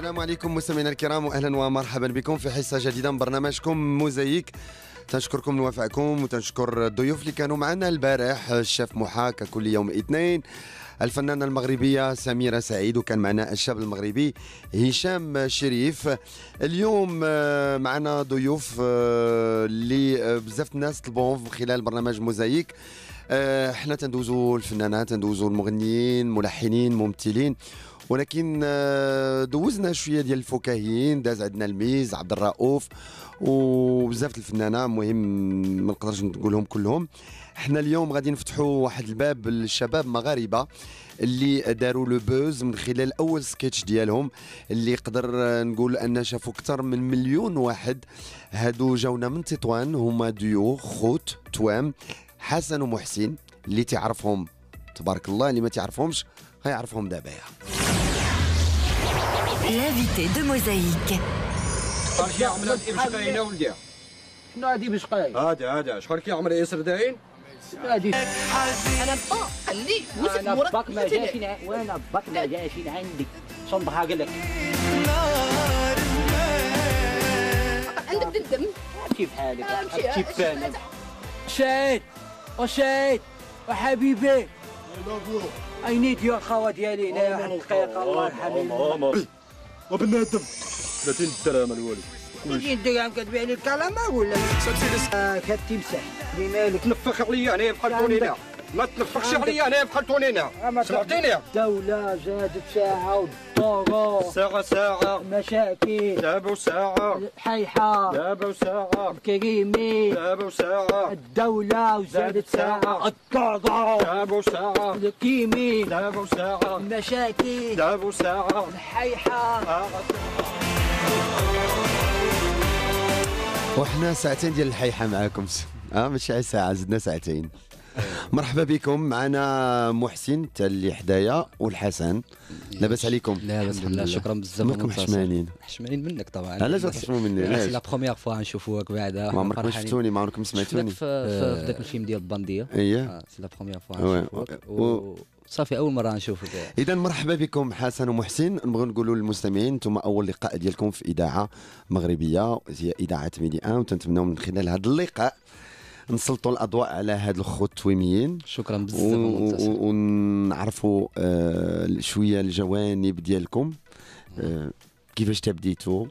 السلام عليكم مستمعينا الكرام واهلا ومرحبا بكم في حصه جديده من برنامجكم موزايك تنشكركم لوفائكم وتنشكر الضيوف اللي كانوا معنا البارح الشيف محاكا كل يوم اثنين الفنانه المغربيه سميره سعيد وكان معنا الشاب المغربي هشام شريف اليوم آه، معنا ضيوف آه، اللي بزاف الناس طلبوهم خلال برنامج موزايك احنا آه، تندوزو الفنانات تندوزو المغنيين ملحنين ممثلين ولكن آه، دوزنا شويه ديال الفكاهيين داز عندنا الميز عبد الرؤوف وبزاف الفنانه مهم ما نقدرش نقولهم كلهم حنا اليوم غادي نفتحوا واحد الباب للشباب مغاربه اللي داروا لو بوز من خلال اول سكتش ديالهم اللي قدر آه، نقول ان شافوا اكثر من مليون واحد هادو جاونا من تطوان هما ديو خوت توام حسن ومحسن اللي تعرفهم تبارك الله اللي ما تعرفهمش غيعرفهم دابا l'invité de Mosaïque. شحال كيعمل هاد بشقاينه ولدي شنو هادي بشقاين هادي هادي شحال كيعمل ياسر داين انا با خليك انا باك ما جاش وانا باك ما جاش عندك شنو قال لك عندك الدم كيف حالك كيف حالك؟ شاهد وشاهد وحبيبي اي نيت يا خوا ديالي هنا واحد الدقيقة الله يرحم وبنادم آه، يعني لا تندرهم الوالد كلشي ندير كتبيع عليك كلامه ولا كتمسح بمالك نفخ عليا هنايا بحال كونينا ما تنفخش عليا هنا بخلطونينا سمعتيني الدولة زادت ساعة والضغط ساعة ساعة مشاكل دابو ساعة حيحة دابو ساعة كريمي دابو ساعة الدولة وزادت ساعة الضغط دابو ساعة الكيمي دابو ساعة مشاكل دابو ساعة الحيحة آه. وحنا ساعتين ديال الحيحة معاكم اه ماشي ساعة زدنا ساعتين مرحبا بكم معنا محسن حتى اللي حدايا والحسن لاباس عليكم لاباس الحمد لله شكرا بزاف مالكم حشمانين حشمانين منك طبعا علاش تحشموا مني علاش لا بروميير فوا نشوفوك بعدا ما عمركم شفتوني ما عمركم سمعتوني في ذاك آه. الفيلم ديال البنديه اييه آه، سي لا بروميير فوا آه. نشوفوك صافي اول مره نشوفك اذا مرحبا بكم حسن ومحسن نبغي نقولوا للمستمعين انتم اول لقاء ديالكم في اذاعه مغربيه هي اذاعه ميدي ان وتنتمنوا من خلال هذا اللقاء نسلطوا الاضواء على هاد الخوت التويميين شكرا بزاف ونعرفوا آه شويه الجوانب ديالكم آه كيفاش تبديتوا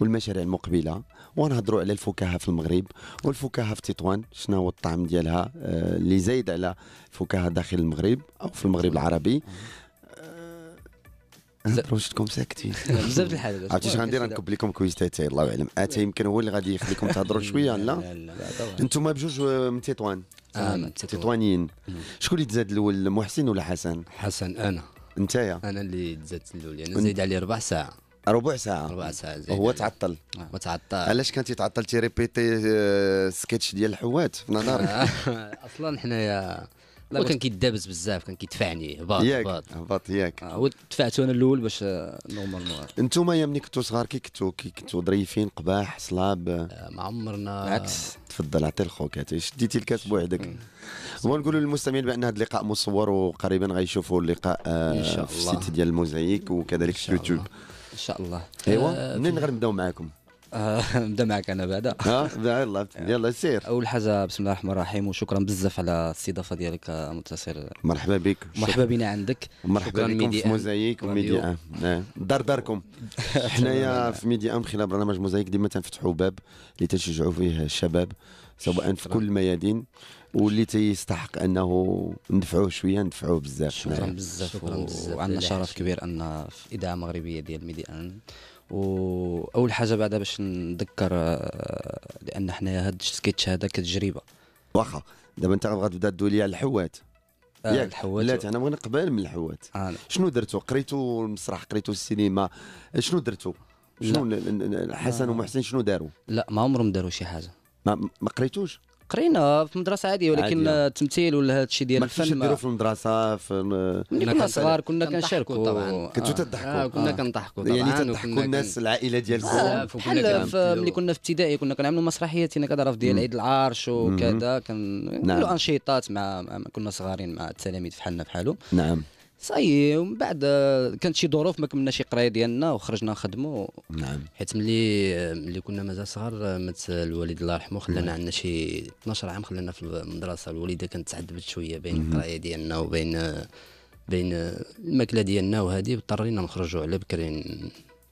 والمشاريع المقبله ونهضروا على الفكاهه في المغرب والفكاهه في تطوان شنو هو الطعم ديالها آه، اللي آه زايد على الفكاهه داخل المغرب او في المغرب العربي وجدكم ساكتين بزاف الحالات عرفتي اش غندير نكب لكم كويز تاع تاي الله اعلم اتاي آه، يمكن هو اللي غادي يخليكم تهضروا شويه لا لا انتم بجوج آه، من تطوان آه، تطوانيين شكون اللي تزاد الاول محسن ولا حسن حسن انا انتايا انا اللي تزادت الاول انا يعني زايد عليه ربع ساعه ربع ساعة ربع ساعة زيد هو تعطل هو تعطل علاش كان تيتعطل تيريبيتي السكتش ديال الحوات في نظرك اصلا حنايا لا كان كيدابز بزاف كان كيدفعني هباط هباط هباط ياك آه، هو انا الاول باش آه، نورمالمون انتم يا ملي كنتوا صغار كي كنتوا كي كنتوا ظريفين قباح صلاب آه، ما عمرنا العكس تفضل عطي لخوك شديتي الكاس بوحدك ونقولوا للمستمعين بان هذا اللقاء مصور وقريبا غيشوفوا اللقاء ان شاء الله في السيت ديال الموزايك وكذلك في اليوتيوب ان شاء الله ايوا منين غنبداو معاكم نبدا معك انا بعدا اه يلا يلا سير اول حاجه بسم الله الرحمن الرحيم وشكرا بزاف على الاستضافه ديالك منتصر مرحبا بك مرحبا بنا عندك مرحبا بكم في موزايك وميدي ام اه، دار داركم حنايا في ميدي ام خلال برنامج موزايك ديما تنفتحوا باب اللي تنشجعوا فيه الشباب سواء في كل الميادين واللي تيستحق انه ندفعوه شويه ندفعوه بزاف شكرا نعم. بزاف وعندنا شرف كبير ان في الاذاعه المغربيه ديال ميدي ان واول حاجه بعدا باش نذكر آه، لان حنايا هاد السكيتش هذا كتجربه واخا دابا انت غتبدا تدوي لي على الحوات آه ياك الحوات لا انا بغينا قبل من الحوات آه شنو درتو قريتو المسرح قريتو السينما شنو درتو شنو حسن آه. ومحسن شنو داروا لا ما عمرهم داروا شي حاجه ما, ما قريتوش قرينا في مدرسه عاديه ولكن التمثيل ولا هذا الشيء ديال الفن ما كنتش في المدرسه في كنا صغار كنا كنشاركوا طبعا كنتوا آه. تضحكوا آه، كنا آه. كنضحكوا يعني طبعا يعني تضحكوا الناس العائله ديالكم بحال ملي كنا في ابتدائي كنا كنعملوا مسرحيات هنا كتعرف ديال عيد العرش وكذا كنعملوا نعم. انشطات مع كنا صغارين مع التلاميذ فحالنا بحالهم نعم صاي ومن بعد كانت شي ظروف ما كملناش القرايه ديالنا وخرجنا نخدموا نعم حيت ملي ملي كنا مازال صغار مات الوالد الله يرحمه خلانا نعم. عندنا شي 12 عام خلانا في المدرسه الوالده كانت تعذبت شويه بين القرايه ديالنا وبين بين الماكله ديالنا وهذه اضطرينا نخرجوا على بكري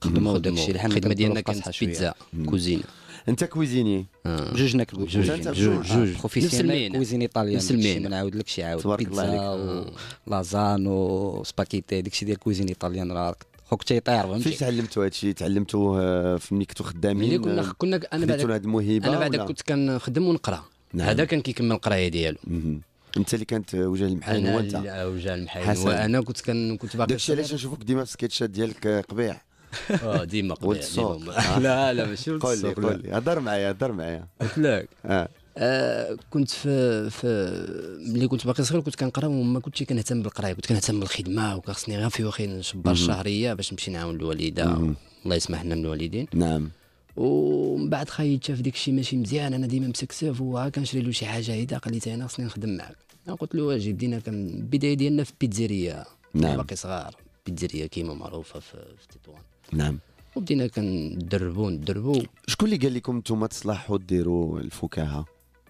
نخدموا وداك الشيء الحمد الخدمه ديالنا كانت بيتزا كوزينه انت كويزيني آه. جوج ناكلو جوج جوج آه، بروفيسيونيل كويزيني ايطاليان مسلمين ما نعاودلكش عاود تبارك الله عليك لازان وسباكيتي داكشي ديال كويزين ايطاليان راه خوك تيطير فهمتي فين تعلمتوا هادشي تعلمتوه آه، فملي كنتوا خدامين ملي كنا كنا انا بعد هاد الموهبه انا بعد كنت كنخدم ونقرا نعم. هذا كان كيكمل القرايه ديالو انت اللي كانت وجه المحل هو انت وجه هو انا كنت كان كنت باقي داكشي علاش نشوفك ديما في السكيتشات ديالك قبيح اه ديما والسوق آه. لا لا ماشي قول لي قول لي هضر معايا هضر معايا قلت لك آه. آه كنت في في ملي كنت باقي صغير كنت كنقرا وما كنتش كنهتم بالقرايه كنت كنهتم بالخدمه وكان خصني غير في وخي نشبر الشهريه باش نمشي نعاون الوالده الله يسمح لنا من الوالدين نعم ومن بعد خايت شاف داك الشيء ماشي مزيان انا ديما مسكسف هو كنشري له شي حاجه هيدا قال لي انا خصني نخدم معاك انا قلت له واجي بدينا كان البدايه ديالنا في بيتزيريا نعم باقي صغار بيتزيريا كيما معروفه في, في تطوان نعم وبدينا كندربو ندربو شكون اللي قال لكم انتم تصلحوا ديروا الفكاهه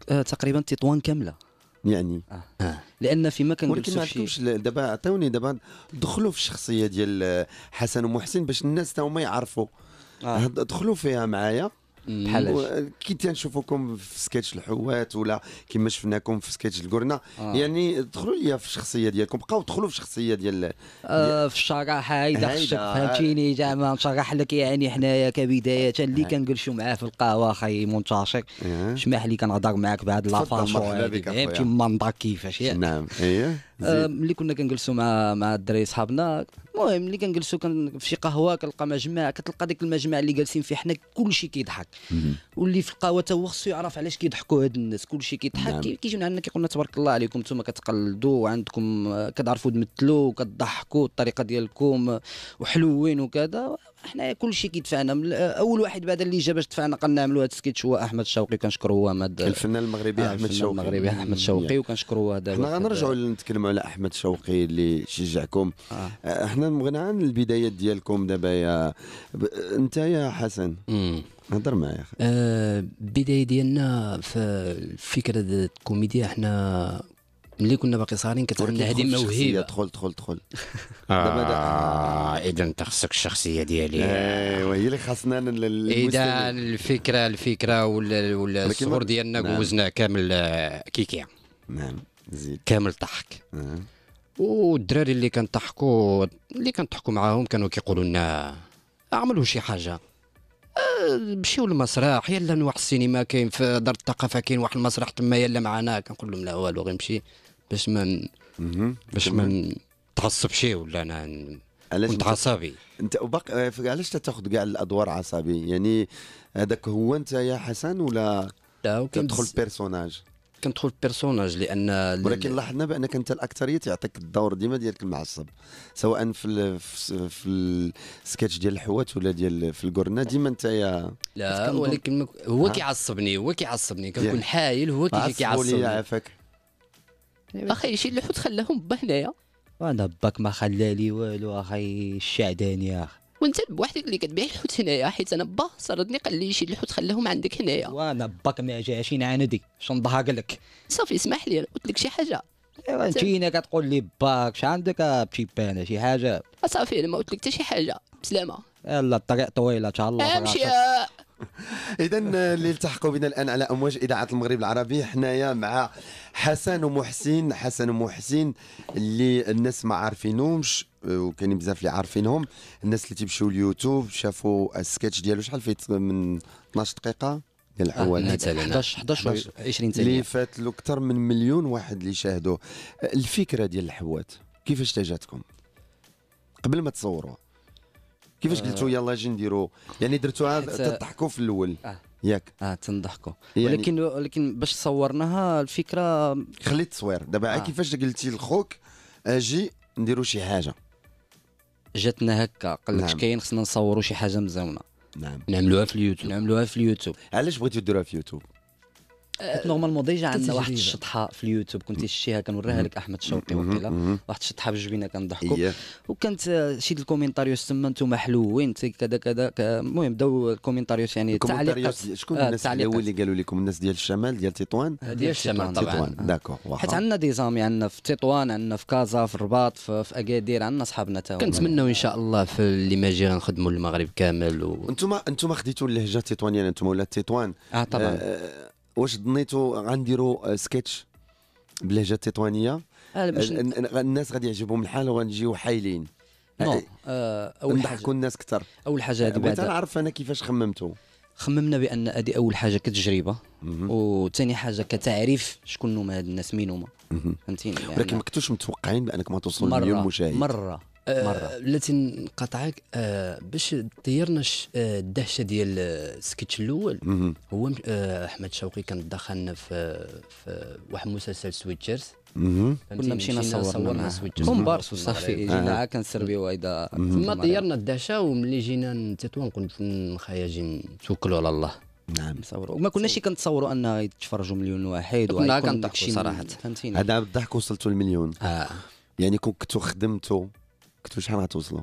آه تقريبا تطوان كامله يعني آه. آه. لان فيما كان ولكن ما عندكمش دابا عطيوني دابا دخلوا في الشخصيه ديال حسن ومحسن باش الناس تا هما يعرفوا آه. دخلوا فيها معايا بحال كي تنشوفوكم في سكيتش الحوات ولا كما شفناكم في سكيتش القرنه آه. يعني دخلوا ليا في الشخصيه ديالكم بقاو دخلوا في الشخصيه ديال, آه في الشراحه هيدا خشك فهمتيني زعما نشرح لك يعني حنايا كبدايه اللي آه. كنجلسوا معاه في القهوه اخي منتشر اسمح آه. لي كنهضر معاك بهاد لافاشون فهمتي المنظر كيفاش يعني. نعم ايه ملي كنا كنجلسوا مع مع الدراري صحابنا المهم ملي كنجلسوا في شي قهوه كنلقى مجمع كتلقى ديك المجمع اللي جالسين فيه حنا كلشي كيضحك واللي في القهوه تا هو خصو يعرف علاش كيضحكوا هاد الناس كلشي كيضحك نعم. كيجيو عندنا كيقولنا تبارك الله عليكم نتوما كتقلدوا عندكم آه، كتعرفوا تمثلوا كتضحكوا الطريقه ديالكم آه، وحلوين وكذا احنا كل شيء كيدفعنا اول واحد بعد اللي جا باش دفعنا قلنا نعملوا هذا السكيتش هو احمد الشوقي كنشكروا مد... الفنان المغربي آه احمد شوقي المغربي احمد شوقي وكنشكروا هذا حنا غنرجعوا نتكلموا على احمد شوقي اللي شجعكم آه. آه. احنا بغينا عن البدايات ديالكم دابا يا ب... انت يا حسن هضر معايا آه البدايه ديالنا في فكره الكوميديا حنا ملي كنا باقي صغارين كانت عندنا هذه موهبه دخل دخل دخل آه اذا خصك الشخصيه ديالي ايوا هي اللي خاصنا اذا الفكره الفكره ولا ولا ديالنا جوزنا نعم. كامل آه، كيكيا نعم زيد كامل ضحك نعم. والدراري اللي كنضحكوا اللي كنضحكوا معاهم كانوا كيقولوا لنا اعملوا شي حاجه آه، مشيو للمسرح يلا واحد السينما كاين في دار الثقافه كاين واحد المسرح تما يلا معنا كنقول لهم لا والو غير نمشي باش ما باش ما نتعصبش ولا انا علاش كنت عصبي انت وباقي آه، علاش تاخذ كاع الادوار عصبي يعني هذاك هو انت يا حسن ولا لا تدخل بيرسوناج كندخل بيرسوناج لان ولكن لاحظنا بانك انت الاكثريه يعطيك الدور ديما ديالك المعصب سواء في الـ في السكتش ديال الحوات ولا ديال في الكورنا ديما انت يا لا ولكن هو كيعصبني هو كيعصبني كنكون حايل هو كيجي كيعصبني إيه. اخي شي الحوت خلاهم با هنايا وانا باك ما لي والو اخي الشعداني اخي وانت بوحدك اللي كتبيع الحوت هنايا حيت انا با صردني قال لي شي الحوت خلاهم عندك هنايا وانا باك ما جاش نعاندي شنو نضحك لك صافي اسمح لي قلت لك شي حاجه ايوا هنا كتقول لي باك شحال عندك آه، بان شي حاجه صافي ما قلت لك حتى شي حاجه بسلامه يلا الطريق طويله ان شاء الله امشي اذا اللي آه، التحقوا بنا الان على امواج اذاعه المغرب العربي حنايا مع حسن ومحسن حسن ومحسن اللي الناس ما عارفينهمش آه، وكاينين بزاف اللي عارفينهم الناس اللي تيمشيو اليوتيوب شافوا السكتش ديالو شحال فيت من 12 دقيقه ديال الحوال 11 11 20 ثانيه اللي فات له اكثر من مليون واحد اللي شاهدوه الفكره ديال الحوات كيفاش تجاتكم قبل ما تصوروا كيفاش قلتوا يلا اجي نديروا يعني درتوها تضحكوا في الاول آه. ياك اه تنضحكوا يعني ولكن ولكن باش صورناها الفكره خلي التصوير دابا آه. كيفاش قلتي لخوك اجي نديروا شي حاجه جاتنا هكا قال لك نعم. كاين خصنا نصوروا شي حاجه مزونه نعم نعملوها في اليوتيوب نعملوها في اليوتيوب علاش بغيتوا ديروها في اليوتيوب نورمالمون ديجا عندنا واحد الشطحه في اليوتيوب كنت شتيها كنوريها لك احمد شوقي وقيلا واحد الشطحه بالجبينه كنضحكوا إيه. وكانت شي الكومنتاريوس تما انتم حلوين كذا كذا المهم بداو الكومنتاريوس يعني التعليقات شكون آه، الناس الاول اللي قالوا لكم الناس ديال الشمال ديال تطوان آه، ديال الشمال طبعا آه. داكور حيت عندنا دي زامي عندنا في تطوان عندنا في كازا في الرباط في اكادير عندنا صحابنا تا كنتمناو ان شاء الله في اللي جي غنخدموا المغرب كامل انتم انتم خديتوا اللهجه التطوانيه يعني انتم ولا تطوان اه طبعا واش ظنيتو غنديروا آه, سكتش بلهجه تطوانيه آه، الناس غادي يعجبهم الحال وغنجيو حايلين نو آه، اول حاجه الناس اكثر اول حاجه هذه بعدا نعرف انا كيفاش خممتو خممنا بان هذه اول حاجه كتجربه وثاني حاجه كتعريف شكون هما هاد الناس مين هما فهمتيني ولكن يعني ما كنتوش متوقعين بانك ما توصل مليون مشاهد مره مره التي آه، نقطعك آه، باش طيرنا آه، الدهشه ديال السكتش الاول هو احمد شوقي كان دخلنا في, في واحد مسلسل سويتشرز كنا مشينا صورنا كومبارس وصافي جينا عا كنسربيو هيدا تما طيرنا الدهشه وملي جينا نتيتوا قلت نخايا جي نتوكلوا على الله نعم صوروا وما كناش كنتصوروا ان يتفرجوا مليون واحد كنا كنضحكوا صراحه هذا بالضحك وصلتوا المليون اه يعني كون كنتو خدمتو كنتوا شحال غتوصلوا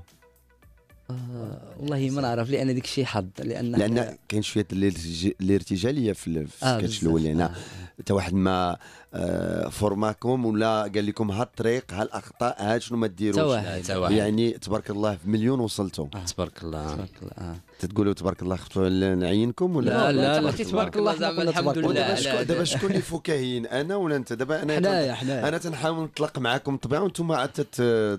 آه والله ما نعرف لان ديك الشيء حظ لان لان كاين شويه الارتجاليه في السكتش الاول لان حتى واحد ما آه، فورماكم ولا قال لكم ها الطريق ها الاخطاء ها شنو ما ديروش يعني تبارك الله في مليون وصلتوا آه. تبارك الله تبارك الله آه. تقولوا تبارك الله خفتوا نعينكم ولا لا لا لا تبارك الله زعما الحمد لله دابا شكون اللي فكاهين انا ولا انت دابا انا حنايا حنايا انا تنحاول نطلق معاكم الطبيعه وانتم عاد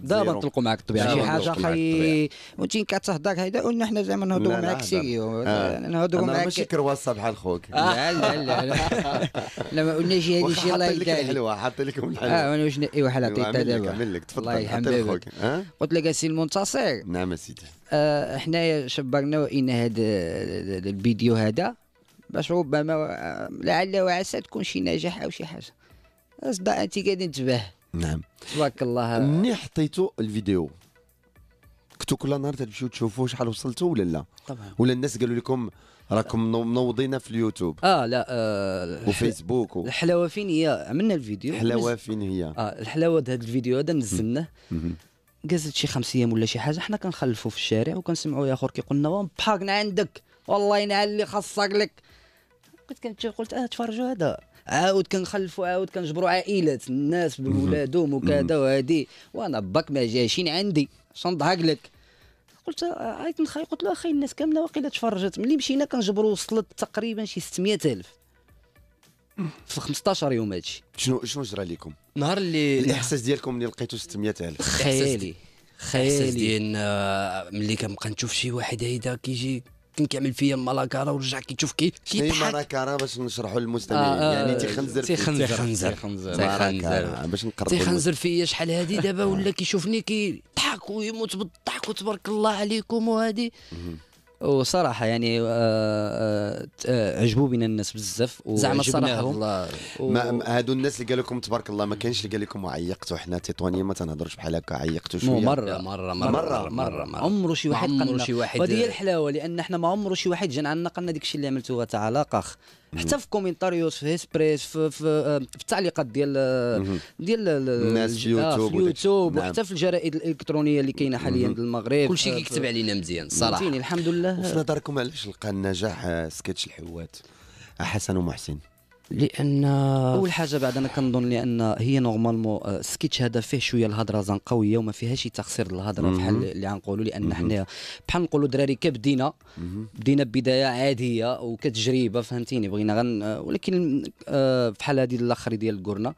دابا نطلقوا معاك الطبيعه شي حاجه اخرى وانت كتهضر هذا قلنا حنا زعما نهضروا معاك سيريو آه. نهضروا معاك ماشي كرواسه بحال خوك آه، لا لا لا لا ما قلناش هذه شي الله يدالك حلوه حاط لكم الحلوه اه وانا واش ايوا حال عطيتها دابا عمل لك تفضل الله يحميك قلت لك السي المنتصر نعم سيدي آه، حنايا شبرنا وان هذا الفيديو هذا باش ربما آه، لعل وعسى تكون شي نجاح او شي حاجه اصدا انت قاعد تباه نعم تبارك الله مني حطيتو الفيديو كنتو كل نهار تمشيو تشوفوا شحال وصلتوا ولا لا طبعا ولا الناس قالوا لكم راكم منوضينا في اليوتيوب اه لا آه وفيسبوك و... الحلاوه فين هي عملنا الفيديو الحلاوه فين هي اه الحلاوه هذا الفيديو هذا نزلناه قزت شي خمس ايام ولا شي حاجه حنا كنخلفوا في الشارع وكنسمعوا يا اخر كيقول لنا بحقنا عندك والله ينعل اللي خاصك لك بقيت كنمشي قلت اه تفرجوا هذا عاود كنخلفوا عاود كنجبروا عائلات الناس بولادهم وكذا وهادي وانا باك ما جاشين عندي شنضحك لك قلت آه، عيط قلت له اخي الناس كامله واقيلا تفرجت ملي مشينا كنجبروا وصلت تقريبا شي 600 الف في 15 يوم هادشي شنو شنو جرى لكم نهار اللي الاحساس ديالكم اللي لقيتو 600000 خيالي خيالي ديالنا آه، ملي كنبقى نشوف شي واحد هيدا كيجي كان كيعمل فيا مالاكارا ورجع كيشوف كي كيضحك مالاكارا باش نشرحوا آه، للمستمعين آه يعني تيخنزر تيخنزر تيخنزر تيخنزر باش نقربوا تيخنزر فيا شحال هادي دابا ولا كيشوفني كيضحك ويموت بالضحك وتبارك الله عليكم وهادي وصراحه يعني آه، آه، آه، عجبوا بنا الناس بزاف زعما الصراحه و... هادو الناس اللي قال لكم تبارك الله ما كانش اللي قال لكم عيقتوا حنا تطوانيين ما تنهضرش بحال هكا عيقتوا شويه مرة مرة مرة, مره مره مره مره عمره شي واحد قال قلنا هذه هي الحلاوه لان حنا ما عمره شي واحد جا عندنا قالنا داك الشيء اللي عملتوه تاع علاقه حتى في كومنتاريوس في اسبريس في, في, آه، في التعليقات ديال آه، ديال الناس في يوتيوب, آه، في يوتيوب نعم. وحتى في الجرائد الالكترونيه اللي كاينه حاليا في المغرب كلشي كيكتب علينا مزيان الصراحه الحمد لله وفي نظركم علاش لقى النجاح سكتش الحوات حسن ومحسن لان اول حاجه بعد انا كنظن لان هي نورمالمون السكيتش آه، هذا فيه شويه الهضره قويه وما فيهاش تقصير الهضره بحال اللي غنقولوا لان حنا بحال نقولوا دراري كبدينا بدينا ببدايه عاديه وكتجربه فهمتيني بغينا غن آه، ولكن آه، بحال هذه الاخر ديال الكورنا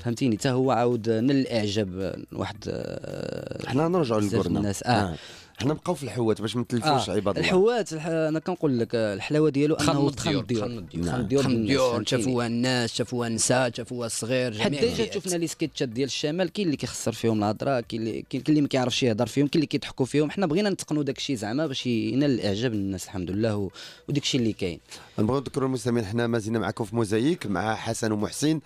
فهمتيني حتى هو عاود نل الاعجاب واحد حنا نرجعوا للكورنا الناس اه, آه. حنا نبقاو في الحوات باش ما تلفوش آه. عباد الله الحوات الح... انا كنقول لك آه، الحلاوه ديالو انه خم ديور خم ديور خم ديور شافوها الناس شافوها النساء شافوها الصغير جميع حتى ديجا شفنا لي سكيتشات ديال الشمال كاين اللي كيخسر فيهم الهضره كاين اللي كاين اللي ما كيعرفش يهضر فيهم كاين اللي كيضحكوا فيهم حنا بغينا نتقنوا داك الشيء زعما باش ينال الاعجاب الناس الحمد لله وداك الشيء اللي كاين نبغيو نذكروا المستمعين حنا مازلنا معكم في موزايك مع حسن ومحسن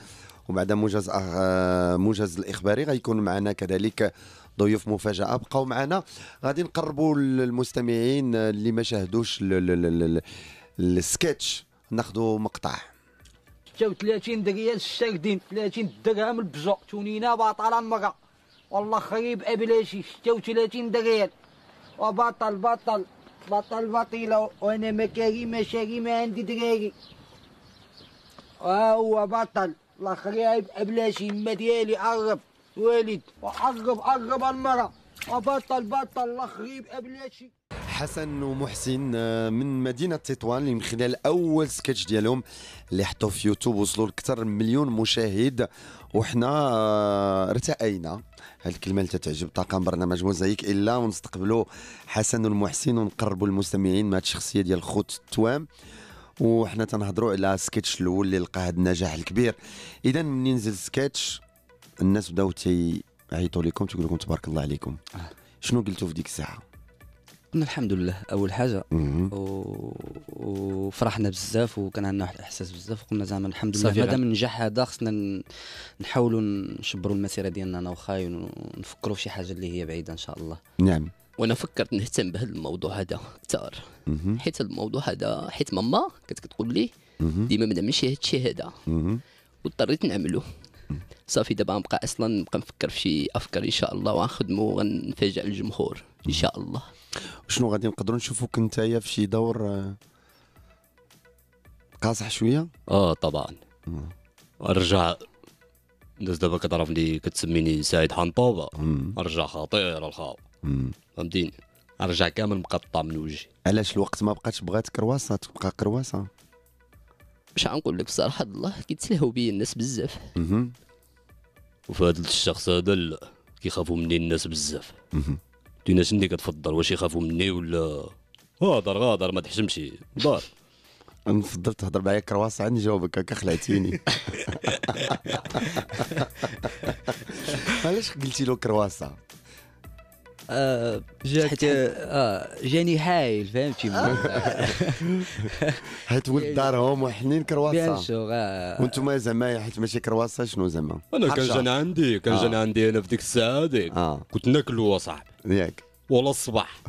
وبعد موجز أغ... آه، موجز الاخباري غيكون معنا كذلك ضيوف مفاجاه بقوا معنا غادي نقربوا للمستمعين اللي ما شاهدوش السكتش ناخذوا مقطع جاو 30 دريال السردين 30 درهم البزو تونينا بطل مرة والله خريب ابلاشي 36 دقيقه دريال وبطل بطل بطل بطيلة وانا ما كاري ما شاري ما عندي دراري وهو بطل الله خريب ابلاشي ما ديالي عرف والد وعقب عقب المرأة وبطل بطل قبل أبلاشي حسن ومحسن آه، من مدينة تطوان اللي من خلال أول سكتش ديالهم اللي حطوه في يوتيوب وصلوا لأكثر من مليون مشاهد وحنا آه، ارتأينا هاد الكلمة اللي تتعجب طاقم برنامج موزايك إلا ونستقبلوا حسن والمحسن ونقربوا المستمعين مع الشخصية ديال خوت التوام وحنا تنهضروا على سكتش الاول اللي لقى هذا النجاح الكبير اذا منين نزل سكتش الناس بداو تيعيطوا لكم تيقول لكم تبارك الله عليكم آه. شنو قلتوا في ديك الساعه قلنا الحمد لله اول حاجه وفرحنا بزاف وكان عندنا واحد الاحساس بزاف وقلنا زعما الحمد لله مادام يعني. نجح هذا خصنا نحاولوا نشبروا المسيره ديالنا انا وخاي ونفكروا في شي حاجه اللي هي بعيده ان شاء الله نعم وانا فكرت نهتم بهذا الموضوع هذا اكثر حيت الموضوع هذا حيت ماما كانت كتقول لي ديما ما نعملش الشيء هذا واضطريت نعملو صافي دابا غنبقى اصلا نبقى نفكر في شي افكار ان شاء الله وغنخدمو وغنفاجئ الجمهور ان شاء الله شنو غادي نقدروا نشوفوك نتايا في شي دور آه، قاصح شويه اه طبعا ارجع الناس دابا كتعرفني كتسميني سعيد حنطوبه ارجع خطير الخاو فهمتيني ارجع كامل مقطع من وجهي علاش الوقت ما بقاتش بغات كرواسه تبقى كرواسه مش غنقول لك بصراحه الله كيتسلهوا بيا الناس بزاف وفي هذا الشخص هذا لا كيخافوا مني الناس بزاف انت شنو كتفضل واش يخافوا مني ولا هضر غادر ما تحشمش دار انا فضلت تهضر معايا كرواس عن جاوبك هكا خلعتيني علاش قلتي له كرواسه آه جات آه جاني هايل فهمتي آه. حيت ولد يعني- دارهم وحنين كرواسه آه. وانتم زعما حيت ماشي كرواسه شنو زعما انا كان جان عندي كان آه. جان عندي انا في ديك الساعه هذيك كنت ناكلو صاحبي ياك ولا الصباح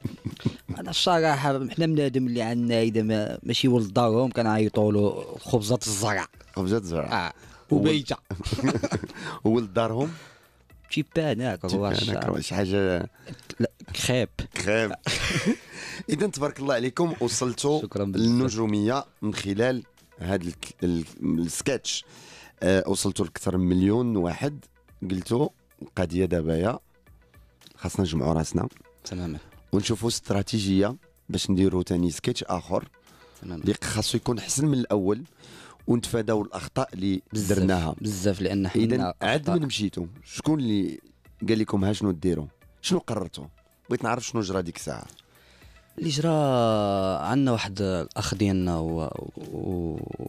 انا الصراحه حنا بنادم اللي عندنا اذا ماشي ولد دارهم كنعيطوا له خبزه الزرع خبزه الزرع اه وبيته ولد دارهم تيباناك واش شي حاجه لا كريب كريب اذا تبارك الله عليكم وصلتوا للنجوميه من خلال هذا السكتش آه، وصلتوا لاكثر من مليون واحد قلتوا القضيه دابايا خاصنا نجمعوا راسنا تماما ونشوفوا استراتيجيه باش نديروا ثاني سكتش اخر تماما اللي خاصو يكون احسن من الاول ونتفاداو الاخطاء اللي درناها بزاف لان اذا عاد من مشيتو شكون اللي قال لكم ها شنو ديروا شنو قررتوا بغيت نعرف شنو جرى ديك الساعه اللي جرى عندنا واحد الاخ ديالنا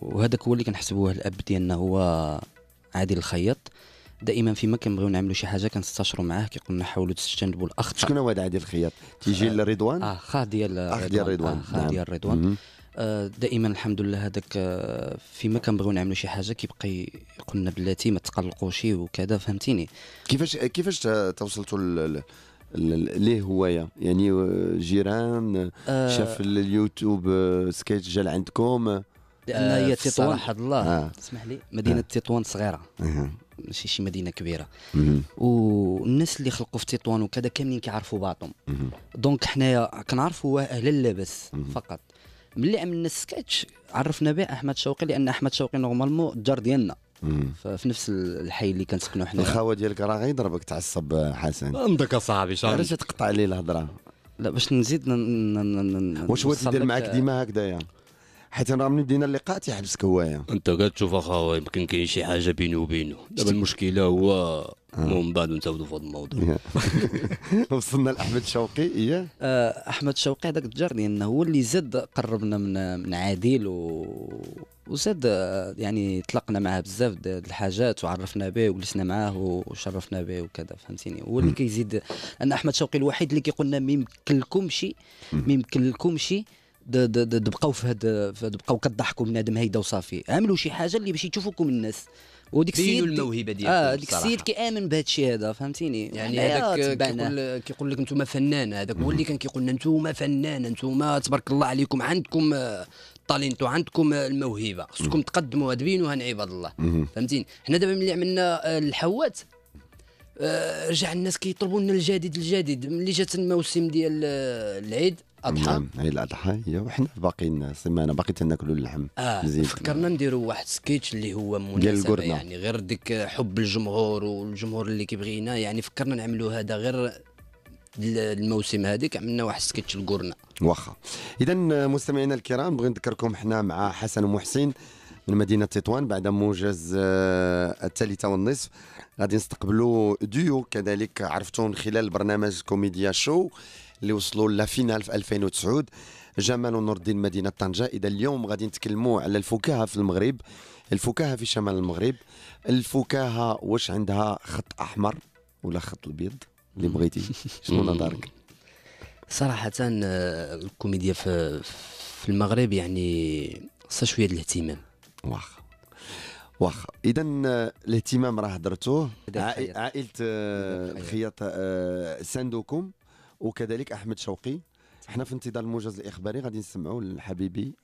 وهذاك هو اللي كنحسبوه الاب ديالنا هو عادل الخياط دائما فيما كنبغيو نعملوا شي حاجه كنستشروا معاه كيقول لنا حاولوا تستجنبوا الاخطاء شكون هو هذا عادل الخياط تيجي آه، لرضوان اه خا ديال اخ ديال رضوان آه، خا نعم. ديال رضوان آه، دائما الحمد لله هذاك آه، فيما كنبغيو نعملوا شي حاجه كيبقى يقول لنا بلاتي ما تقلقوش وكذا فهمتيني كيفاش كيفاش توصلتوا ليه هوايا يعني آه، جيران شاف اليوتيوب سكيت جا عندكم لان هي تطوان حد الله آه. اسمح لي مدينه آه. تطوان صغيره آه. ماشي شي مدينه كبيره والناس اللي خلقوا في تطوان وكذا كاملين كيعرفوا بعضهم دونك حنايا كنعرفوا اهل اللبس فقط ملي عملنا السكتش عرفنا به احمد شوقي لان احمد شوقي نورمالمون الدار ديالنا في نفس الحي اللي كنسكنوا حنا الخاوه ديالك راه غيضربك تعصب حسن عندك اصاحبي علاش تقطع عليه الهضره لا باش نزيد واش هو تيدير معاك ديما هكذايا حيت راه من بدينا اللقاء تيحبسك كوايا انت كتشوف اخاويا يمكن كاين شي حاجه بيني وبينه دابا المشكله هو ومن آه. بعد نتاودوا في هذا الموضوع وصلنا لاحمد شوقي اياه آه، احمد شوقي هذاك الجار لانه هو اللي زاد قربنا من من عادل و وزاد آه، يعني طلقنا معاه بزاف الحاجات وعرفنا به وجلسنا معاه وشرفنا به وكذا فهمتيني هو اللي كيزيد انا احمد شوقي الوحيد اللي كيقول لنا ما يمكنلكمش ما يمكنلكمش تبقاو في هاد تبقاو كضحكوا بنادم هيدا وصافي عملوا شي حاجه اللي باش يشوفوكم الناس وديك السيد الموهبه ديالك اه ديك السيد كيامن بهذا الشيء هذا فهمتيني يعني هذاك كيقول كيقول لك انتم فنان هذاك هو اللي كان كيقول لنا انتم فنان انتم تبارك الله عليكم عندكم آه، الطالينتو عندكم آه، الموهبه خصكم تقدموا تقدموها هان عباد الله فهمتيني حنا دابا ملي عملنا آه، الحوات رجع الناس كيطلبوا لنا الجديد الجديد ملي جات الموسم ديال العيد اضحى نعم عيد الاضحى هي وحنا باقيين سيمانه باقي تناكلوا اللحم اه فكرنا نديروا واحد سكيتش اللي هو مناسب يعني غير ديك حب الجمهور والجمهور اللي كيبغينا يعني فكرنا نعملوا هذا غير الموسم هذيك عملنا واحد سكيتش القرنه واخا اذا مستمعينا الكرام بغي نذكركم حنا مع حسن ومحسن من مدينه تطوان بعد موجز آه، الثالثه والنصف غادي نستقبلوا ديو كذلك عرفتون خلال برنامج كوميديا شو اللي وصلوا لافينال في 2009 جمال ونور الدين مدينه طنجه اذا اليوم غادي نتكلموا على الفكاهه في المغرب الفكاهه في شمال المغرب الفكاهه واش عندها خط احمر ولا خط البيض اللي بغيتي شنو نظرك صراحه آه، الكوميديا في في المغرب يعني خصها شويه الاهتمام واخا واخا اذا آه، الاهتمام راه هضرتوه عائله الخياط آه، ساندوكم آه، وكذلك احمد شوقي احنا في انتظار الموجز الاخباري غادي نسمعوا لحبيبي